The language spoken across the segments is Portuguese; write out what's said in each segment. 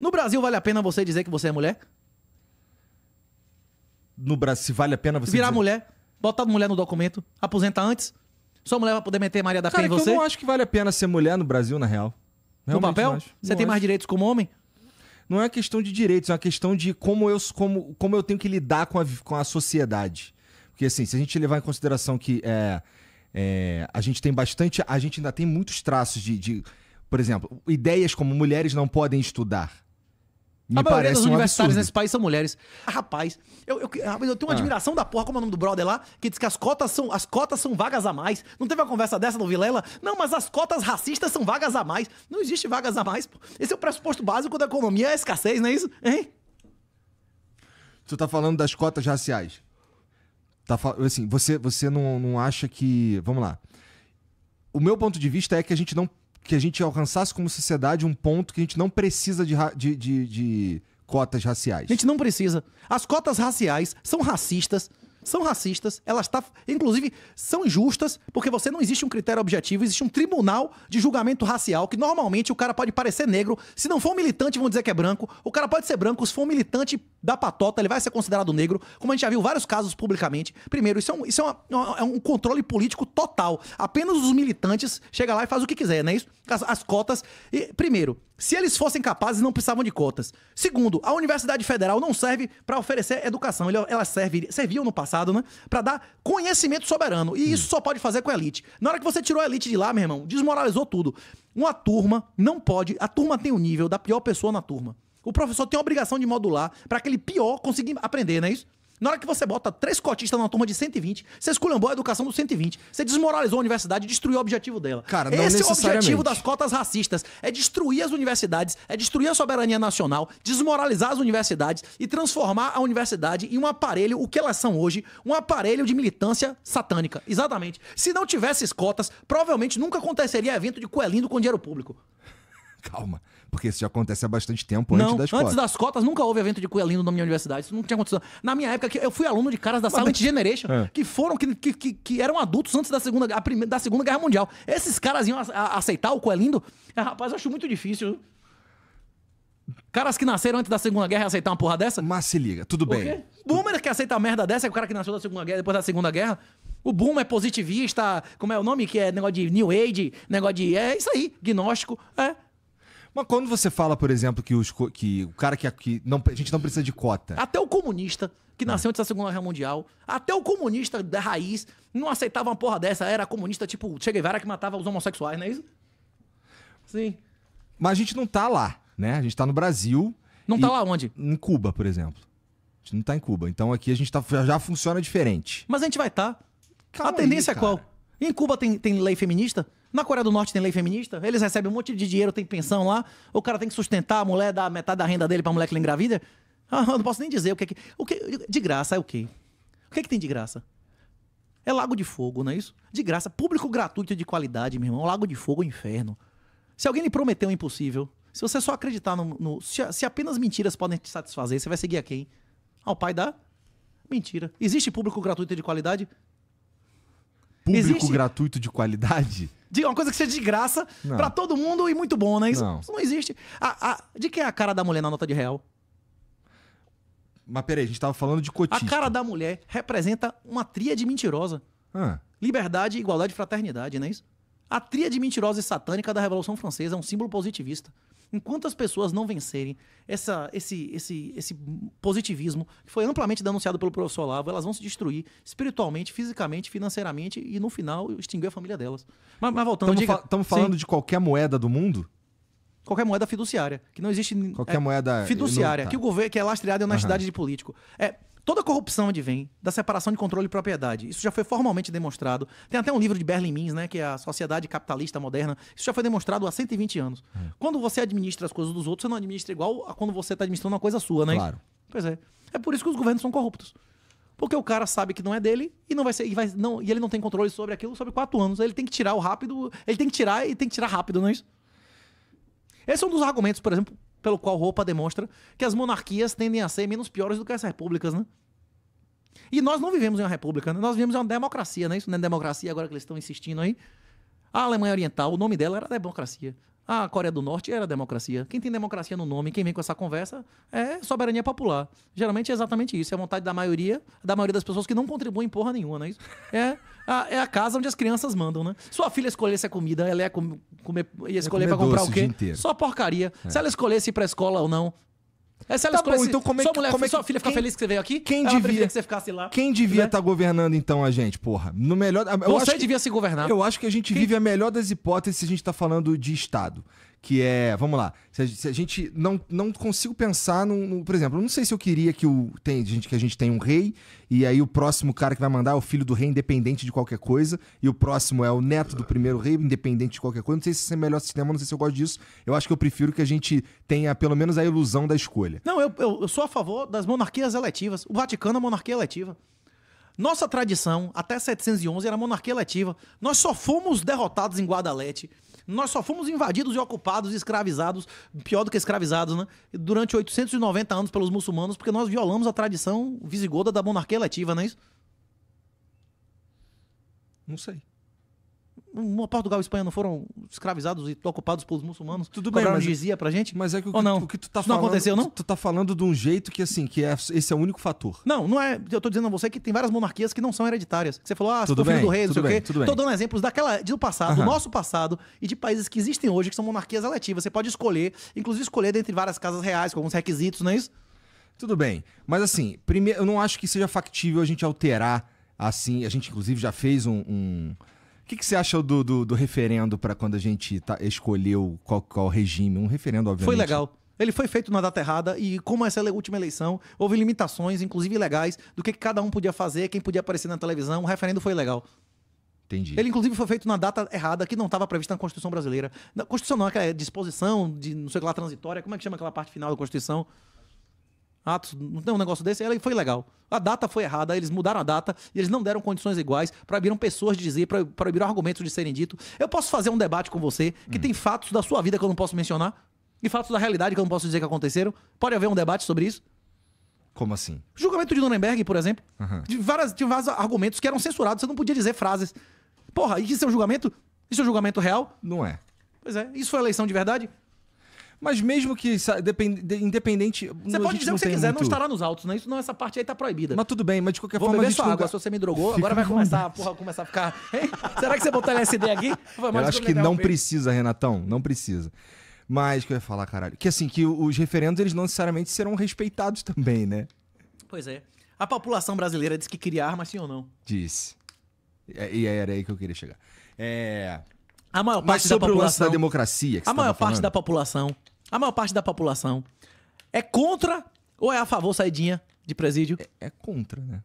No Brasil, vale a pena você dizer que você é mulher? No Brasil, se vale a pena você. Virar dizer... mulher, botar mulher no documento, aposentar antes. só mulher vai poder meter Maria da Penha em você? Eu não acho que vale a pena ser mulher no Brasil, na real. Realmente no papel? Você tem acho. mais direitos como homem? Não é questão de direitos, é uma questão de como eu, como, como eu tenho que lidar com a, com a sociedade. Porque, assim, se a gente levar em consideração que é, é a gente tem bastante. A gente ainda tem muitos traços de, de. Por exemplo, ideias como mulheres não podem estudar me a maioria dos um universitários absurdo. nesse país são mulheres. Ah, rapaz, eu, eu, eu tenho uma ah. admiração da porra, como é o nome do brother lá, que diz que as cotas são, as cotas são vagas a mais. Não teve uma conversa dessa no Vilela? Não, mas as cotas racistas são vagas a mais. Não existe vagas a mais. Pô. Esse é o pressuposto básico da economia, é a escassez, não é isso? Hein? Tu tá falando das cotas raciais. Tá, assim, você, você não, não acha que. Vamos lá. O meu ponto de vista é que a gente não que a gente alcançasse como sociedade um ponto que a gente não precisa de, de, de, de cotas raciais. A gente não precisa. As cotas raciais são racistas, são racistas, elas tá, inclusive são injustas, porque você não existe um critério objetivo, existe um tribunal de julgamento racial que normalmente o cara pode parecer negro, se não for um militante vão dizer que é branco, o cara pode ser branco, se for um militante da patota ele vai ser considerado negro, como a gente já viu vários casos publicamente. Primeiro, isso é um, isso é uma, é um controle político total, apenas os militantes chegam lá e fazem o que quiser, não é isso? As, as cotas, e, primeiro, se eles fossem capazes, não precisavam de cotas. Segundo, a Universidade Federal não serve para oferecer educação, ela serve, serviam no passado passado, né? Pra dar conhecimento soberano. E isso hum. só pode fazer com a elite. Na hora que você tirou a elite de lá, meu irmão, desmoralizou tudo. Uma turma não pode. A turma tem o nível da pior pessoa na turma. O professor tem a obrigação de modular para aquele pior conseguir aprender, não é isso? Na hora que você bota três cotistas numa turma de 120, você esculhambou a educação do 120. Você desmoralizou a universidade e destruiu o objetivo dela. Cara, não Esse é o objetivo das cotas racistas. É destruir as universidades, é destruir a soberania nacional, desmoralizar as universidades e transformar a universidade em um aparelho, o que elas são hoje, um aparelho de militância satânica. Exatamente. Se não tivesse cotas, provavelmente nunca aconteceria evento de coelhinho com dinheiro público. Calma. Porque isso já acontece há bastante tempo não, antes das cotas. Antes das cotas, nunca houve evento de Coelhinho na minha universidade. Isso não tinha acontecido. Na minha época, eu fui aluno de caras da Silent mas... Generation, é. que foram, que, que, que, eram adultos antes da Segunda, a primeira, da segunda Guerra Mundial. Esses caras iam a, a, aceitar o coelhinho? É, rapaz, eu acho muito difícil. Caras que nasceram antes da Segunda Guerra aceitar uma porra dessa? Mas se liga, tudo bem. O Boomer que aceita merda dessa é o cara que nasceu da Segunda Guerra, depois da Segunda Guerra. O Boom é positivista, como é o nome? Que é negócio de New Age, negócio de. É isso aí, gnóstico. É, mas quando você fala, por exemplo, que, os, que o cara que, que não, a gente não precisa de cota. Até o comunista, que ah. nasceu antes da Segunda Guerra Mundial, até o comunista da raiz não aceitava uma porra dessa. Era comunista tipo Che Guevara que matava os homossexuais, não é isso? Sim. Mas a gente não tá lá, né? A gente tá no Brasil. Não tá e, tá lá onde? Em Cuba, por exemplo. A gente não tá em Cuba. Então aqui a gente tá, já funciona diferente. Mas a gente vai estar. Tá. Calma a tendência aí, é qual? Em Cuba tem, tem lei feminista? Na Coreia do Norte tem lei feminista, eles recebem um monte de dinheiro, tem pensão lá, o cara tem que sustentar a mulher, dar metade da renda dele pra mulher que ele engravida. Ah, eu não posso nem dizer o que é que. O que... De graça é o quê? O que é que tem de graça? É Lago de Fogo, não é isso? De graça, público gratuito de qualidade, meu irmão. Lago de Fogo é inferno. Se alguém lhe prometeu o impossível, se você só acreditar no. no se, se, apenas mentiras podem te satisfazer, você vai seguir a quem? Ao pai da mentira. Existe público gratuito de qualidade? público existe... gratuito de qualidade? Diga uma coisa que seja de graça para todo mundo e muito bom, né? Isso não, isso não existe. A, a, de quem é a cara da mulher na nota de real? Mas peraí, a gente tava falando de cotista. A cara da mulher representa uma tríade mentirosa. Ah. Liberdade, igualdade e fraternidade, não é isso? A tríade mentirosa e satânica da Revolução Francesa é um símbolo positivista. Enquanto as pessoas não vencerem essa, esse, esse, esse positivismo, que foi amplamente denunciado pelo professor Lavo, elas vão se destruir espiritualmente, fisicamente, financeiramente e, no final, extinguir a família delas. Mas, mas voltando... Estamos diga... fa falando Sim. de qualquer moeda do mundo? qualquer moeda fiduciária, que não existe qualquer é, moeda fiduciária, não, tá. que o governo que é lastreada em honestidade uhum. de político. É, toda a corrupção advém da separação de controle e propriedade. Isso já foi formalmente demonstrado. Tem até um livro de Berlin Mins, né, que é a Sociedade Capitalista Moderna. Isso já foi demonstrado há 120 anos. É. Quando você administra as coisas dos outros, você não administra igual a quando você está administrando uma coisa sua, né? Claro. Pois é. É por isso que os governos são corruptos. Porque o cara sabe que não é dele e não vai ser. E, vai, não, e ele não tem controle sobre aquilo sobre quatro anos. Ele tem que tirar o rápido. Ele tem que tirar e tem que tirar rápido, não é isso? Esse é um dos argumentos, por exemplo, pelo qual Roupa demonstra que as monarquias tendem a ser menos piores do que as repúblicas, né? E nós não vivemos em uma república, né? nós vivemos em uma democracia, não é isso? Não é democracia agora que eles estão insistindo aí? A Alemanha Oriental, o nome dela era democracia. A Coreia do Norte era democracia. Quem tem democracia no nome, quem vem com essa conversa, é soberania popular. Geralmente é exatamente isso. É a vontade da maioria, da maioria das pessoas que não contribuem porra nenhuma, não é isso? É a, é a casa onde as crianças mandam, né? Sua filha escolhesse a é comida, ela ia, com, comer, ia é escolher ia comer pra comprar o quê? O Só porcaria. É. Se ela escolhesse ir pra escola ou não, é a ela tá bom, então como é que... Sua mulher, como é que, filha ficar feliz que você veio aqui? Quem ela devia... que você ficasse lá. Quem devia estar né? tá governando, então, a gente, porra? No melhor... Eu você devia que, se governar. Eu acho que a gente quem... vive a melhor das hipóteses se a gente tá falando de Estado que é, vamos lá, se a, se a, gente não, não consigo pensar num, por exemplo, eu não sei se eu queria que o tem gente que a gente tem um rei e aí o próximo cara que vai mandar é o filho do rei independente de qualquer coisa e o próximo é o neto do primeiro rei independente de qualquer coisa. Não sei se esse é o melhor sistema, não sei se eu gosto disso. Eu acho que eu prefiro que a gente tenha pelo menos a ilusão da escolha. Não, eu, eu, eu sou a favor das monarquias eletivas. O Vaticano é monarquia eletiva. Nossa tradição, até 711, era monarquia letiva. Nós só fomos derrotados em Guadalete. Nós só fomos invadidos e ocupados e escravizados, pior do que escravizados, né? Durante 890 anos pelos muçulmanos, porque nós violamos a tradição visigoda da monarquia letiva, não é isso? Não sei. Portugal e Espanha não foram escravizados e ocupados pelos muçulmanos? Tudo bem, mas dizia pra gente? Mas é que o que, não? O que tu tá Isso falando, não aconteceu, não? Tu tá falando de um jeito que assim, que é, esse é o único fator. Não, não é, eu tô dizendo a você que tem várias monarquias que não são hereditárias. Que você falou, ah, tudo bem, filho do rei, não sei bem, o quê. Tô dando exemplos daquela do passado, do nosso passado e de países que existem hoje que são monarquias eletivas. Você pode escolher, inclusive escolher dentre várias casas reais com alguns requisitos, não é isso? Tudo bem. Mas assim, primeiro, eu não acho que seja factível a gente alterar assim. A gente, inclusive, já fez um, um que, que você acha do, do, do referendo para quando a gente tá, escolheu qual, qual regime? Um referendo, obviamente. Foi legal. Ele foi feito na data errada e, como essa é a última eleição, houve limitações, inclusive legais, do que cada um podia fazer, quem podia aparecer na televisão. O referendo foi legal. Entendi. Ele, inclusive, foi feito na data errada, que não estava prevista na Constituição brasileira. Na Constituição não, é é disposição de não sei o que lá, transitória. Como é que chama aquela parte final da Constituição? Atos, não tem um negócio desse? Ela foi legal. A data foi errada, eles mudaram a data e eles não deram condições iguais, proibiram pessoas de dizer, proibiram argumentos de serem ditos. Eu posso fazer um debate com você que hum. tem fatos da sua vida que eu não posso mencionar e fatos da realidade que eu não posso dizer que aconteceram. Pode haver um debate sobre isso? Como assim? Julgamento de Nuremberg, por exemplo. Uhum. De, várias, de vários argumentos que eram censurados, você não podia dizer frases. Porra, e isso é um julgamento? Isso é um julgamento real? Não é. Pois é. Isso foi eleição de verdade? Mas mesmo que independente. Você pode dizer o que você quiser, muito... não estará nos autos, né? Isso não, essa parte aí tá proibida. Mas tudo bem, mas de qualquer Vou forma. Beber a gente sua água, se você me drogou, Fica agora vai começar, a porra, começar a ficar. Será que você botou LSD aqui? Eu acho que não precisa, Renatão. Não precisa. Mas que eu ia falar, caralho. Que assim, que os referendos, eles não necessariamente serão respeitados também, né? Pois é. A população brasileira disse que queria arma, sim ou não? Disse. É, e era aí que eu queria chegar. É. A maior parte Mas sobre da população, o lance da democracia que A maior parte falando. da população a maior parte da população, é contra ou é a favor saidinha de presídio? É, é contra, né?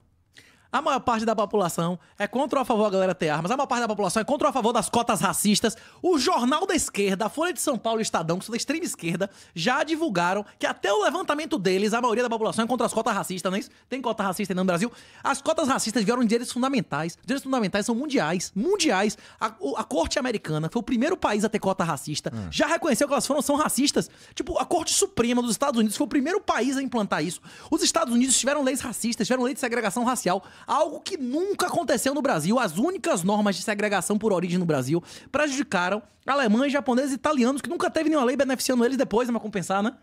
A maior parte da população é contra ou a favor da galera ter armas. A maior parte da população é contra ou a favor das cotas racistas. O Jornal da Esquerda, a Folha de São Paulo e o Estadão, que são da extrema esquerda, já divulgaram que até o levantamento deles, a maioria da população é contra as cotas racistas, não é isso? Tem cota racista no Brasil. As cotas racistas vieram direitos fundamentais. Os direitos fundamentais são mundiais. Mundiais. A, a corte americana, que foi o primeiro país a ter cota racista, hum. já reconheceu que elas foram são racistas. Tipo, a Corte Suprema dos Estados Unidos foi o primeiro país a implantar isso. Os Estados Unidos tiveram leis racistas, tiveram lei de segregação racial algo que nunca aconteceu no Brasil. As únicas normas de segregação por origem no Brasil prejudicaram alemães, japoneses e italianos, que nunca teve nenhuma lei beneficiando eles depois, é pra compensar, né?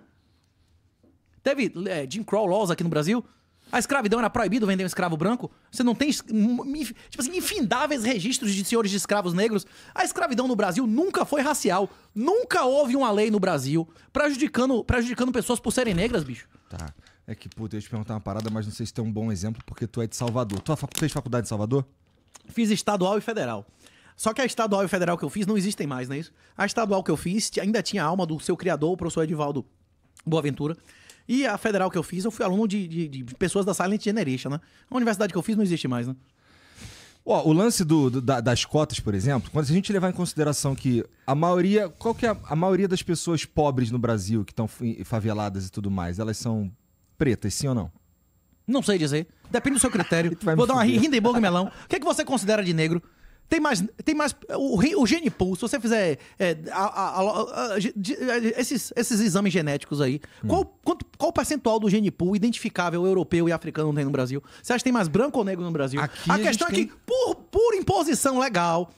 Teve é, Jim Crow laws aqui no Brasil. A escravidão era proibido vender um escravo branco. Você não tem, tipo assim, infindáveis registros de senhores de escravos negros. A escravidão no Brasil nunca foi racial. Nunca houve uma lei no Brasil prejudicando, prejudicando pessoas por serem negras, bicho. Tá. É que, puta, eu ia te perguntar uma parada, mas não sei se tem um bom exemplo, porque tu é de Salvador. Tu é fez faculdade em Salvador? Fiz estadual e federal. Só que a estadual e federal que eu fiz não existem mais, não é isso? A estadual que eu fiz ainda tinha a alma do seu criador, o professor Edivaldo Boaventura. E a federal que eu fiz, eu fui aluno de, de, de pessoas da Silent Generation, né? A universidade que eu fiz não existe mais, né? Ó, o lance do, do da, das cotas, por exemplo, quando a gente levar em consideração que a maioria. Qual que é a, a maioria das pessoas pobres no Brasil que estão faveladas e tudo mais? Elas são pretas, sim ou não? Não sei dizer. Depende do seu critério. Vou dar uma Hindenburg melão. O que, é que você considera de negro? Tem mais. Tem mais o, o pool, se você fizer é, a, a, a, esses, esses exames genéticos aí, hum. qual, quanto, qual o percentual do pool identificável europeu e africano tem no Brasil? Você acha que tem mais branco ou negro no Brasil? Aqui a questão é que, por, por imposição legal,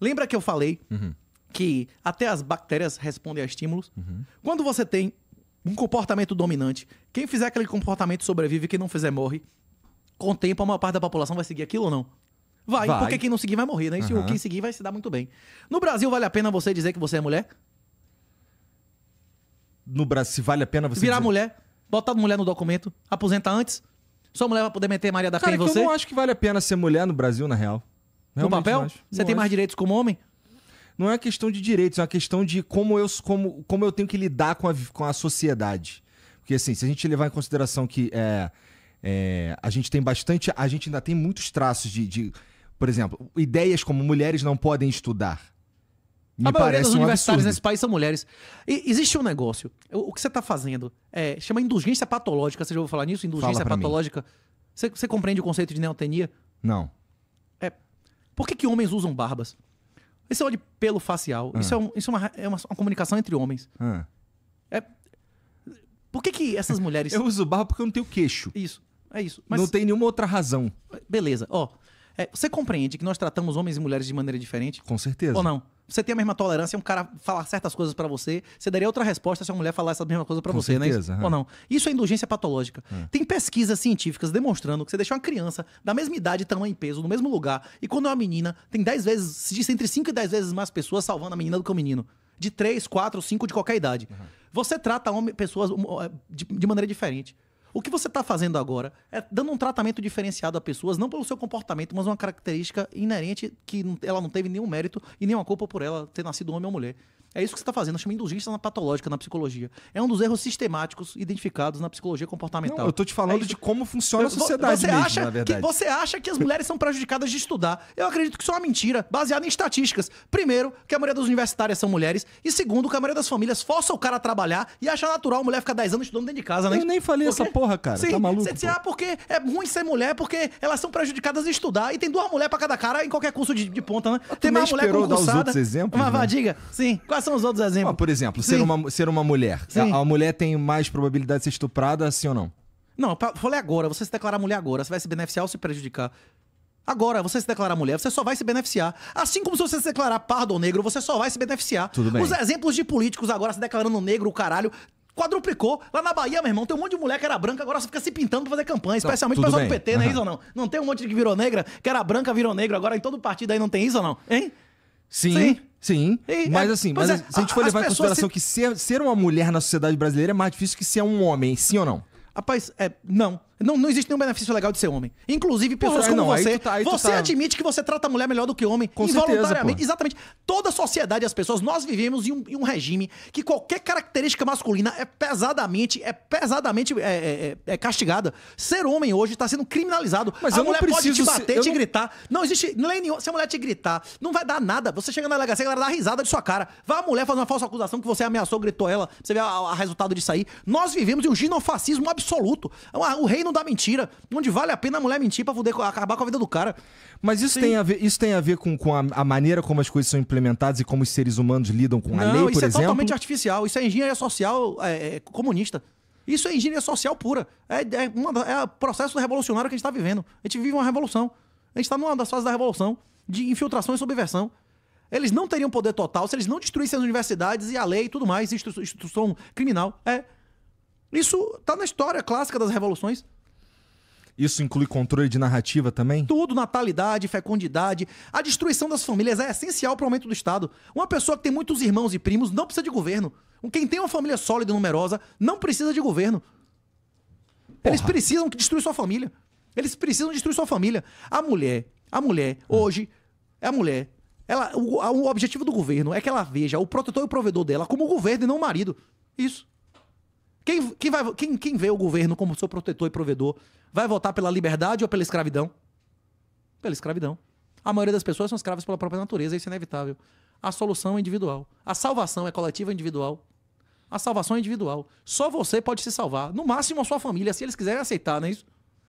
lembra que eu falei uhum. que até as bactérias respondem a estímulos? Uhum. Quando você tem um comportamento dominante. Quem fizer aquele comportamento sobrevive, quem não fizer morre. Com o tempo, a maior parte da população vai seguir aquilo ou não? Vai, vai. porque quem não seguir vai morrer, né? E uhum. quem seguir vai se dar muito bem. No Brasil, vale a pena você dizer que você é mulher? No Brasil, se vale a pena você. Virar dizer... mulher, botar mulher no documento, aposenta antes. Sua mulher vai poder meter Maria da Cara, Penha em é você? Eu não acho que vale a pena ser mulher no Brasil, na real. Realmente no papel? Você tem acho. mais direitos como homem? não é uma questão de direitos, é uma questão de como eu, como, como eu tenho que lidar com a, com a sociedade. Porque, assim, se a gente levar em consideração que é, é a gente tem bastante. A gente ainda tem muitos traços de, de por exemplo, ideias como mulheres não podem estudar. Me a maioria dos um universitários absurdo. nesse país são mulheres. E existe um negócio. O que você está fazendo é, chama indulgência patológica. Você já ouviu falar nisso? Indulgência Fala patológica. Você, você, compreende o conceito de neotenia? Não. É. Por que, que homens usam barbas? Esse é olho pelo facial, ah. isso, é, um, isso é, uma, é uma, comunicação entre homens. Ah. É... Por que, que essas mulheres. eu uso barba porque eu não tenho queixo. Isso, é isso. Mas... Não tem nenhuma outra razão. Beleza, ó. É, você compreende que nós tratamos homens e mulheres de maneira diferente? Com certeza. Ou não? você tem a mesma tolerância, é um cara falar certas coisas para você, você daria outra resposta se a mulher falar essa mesma coisa para você, né? certeza, né? Ou é. não. Isso é indulgência patológica. É. Tem pesquisas científicas demonstrando que você deixa uma criança da mesma idade, tamanho e peso, no mesmo lugar, e quando é uma menina, tem 10 vezes, se diz entre 5 e 10 vezes mais pessoas salvando a menina do que o menino. De 3, 4, 5 de qualquer idade. Uhum. Você trata homem, pessoas hum, hum, de, de maneira diferente. O que você está fazendo agora é dando um tratamento diferenciado a pessoas, não pelo seu comportamento, mas uma característica inerente que ela não teve nenhum mérito e nenhuma culpa por ela ter nascido homem ou mulher. É isso que você está fazendo, chama indulgência na patológica, na psicologia. É um dos erros sistemáticos identificados na psicologia comportamental. Não, eu estou te falando é de como funciona a sociedade você mesmo, acha na verdade. Que, você acha que as mulheres são prejudicadas de estudar. Eu acredito que isso é uma mentira, baseada em estatísticas. Primeiro, que a maioria das universitárias são mulheres. E segundo, que a maioria das famílias força o cara a trabalhar e acha natural a mulher ficar 10 anos estudando dentro de casa, né? Eu nem falei essa porra, cara. Sim, tá maluco? Você disse, ah, porque é ruim ser mulher, porque elas são prejudicadas de estudar. E tem duas mulheres para cada cara em qualquer curso de, de ponta, né? tem mais mulher concursada. Dar os outros exemplos, uma né? vadiga. Sim, Quais são os outros exemplos? por exemplo, ser uma, ser uma mulher. A, a mulher tem mais probabilidade de ser estuprada, sim ou não? Não, eu falei agora, você se declarar mulher agora, você vai se beneficiar ou se prejudicar. Agora, você se declarar mulher, você só vai se beneficiar. Assim como se você se declarar pardo ou negro, você só vai se beneficiar. Tudo bem. Os exemplos de políticos agora se declarando negro, o caralho, quadruplicou. Lá na Bahia, meu irmão, tem um monte de mulher que era branca, agora só fica se pintando pra fazer campanha, especialmente o pessoal do PT, né? é Isso ou não? Não tem um monte de que virou negra, que era branca, virou negro, agora em todo partido aí não tem isso ou não? Hein? Sim. Sim. Sim, e, é, mas assim, mas é, se a gente for levar em consideração se... que ser, ser uma mulher na sociedade brasileira é mais difícil que ser um homem, sim ou não? Rapaz, é, não. Não, não existe nenhum benefício legal de ser homem. Inclusive, pessoas como não, você. Tá, você tá... admite que você trata a mulher melhor do que homem, Com involuntariamente. Certeza, exatamente. Toda a sociedade as pessoas, nós vivemos em um, em um, regime que qualquer característica masculina é pesadamente, é pesadamente é, é, é, é castigada. Ser homem hoje está sendo criminalizado. Mas a eu mulher não pode te bater, ser, te não... gritar. Não existe lei é nenhuma. Se a mulher te gritar, não vai dar nada. Você chega na delegacia, a galera dá risada de sua cara. Vai a mulher fazer uma falsa acusação que você ameaçou, gritou ela. Você vê o resultado disso aí. Nós vivemos em um ginofascismo absoluto. É o reino não dá mentira. Onde vale a pena a mulher mentir pra poder acabar com a vida do cara. Mas isso tem a ver, isso tem a ver com, com a, a, maneira como as coisas são implementadas e como os seres humanos lidam com não, a lei, por exemplo? Isso é totalmente artificial. Isso é engenharia social é, é, comunista. Isso é engenharia social pura. É, é, é o processo revolucionário que a gente está vivendo. A gente vive uma revolução. A gente está numa das fases da revolução de infiltração e subversão. Eles não teriam poder total se eles não destruíssem as universidades e a lei e tudo mais, instituição criminal. É. Isso está na história clássica das revoluções. Isso inclui controle de narrativa também? Tudo, natalidade, fecundidade. A destruição das famílias é essencial para o aumento do Estado. Uma pessoa que tem muitos irmãos e primos não precisa de governo. Quem tem uma família sólida e numerosa não precisa de governo. Porra. Eles precisam destruir sua família. Eles precisam destruir sua família. A mulher, a mulher, ah. hoje, é a mulher. Ela, o, o objetivo do governo é que ela veja o protetor e o provedor dela como o governo e não o marido. Isso. Quem, quem, vai, quem, quem vê o governo como seu protetor e provedor vai votar pela liberdade ou pela escravidão? Pela escravidão. A maioria das pessoas são escravas pela própria natureza, isso é inevitável. A solução é individual. A salvação é coletiva individual. A salvação é individual. Só você pode se salvar. No máximo, a sua família, se eles quiserem aceitar, não é isso?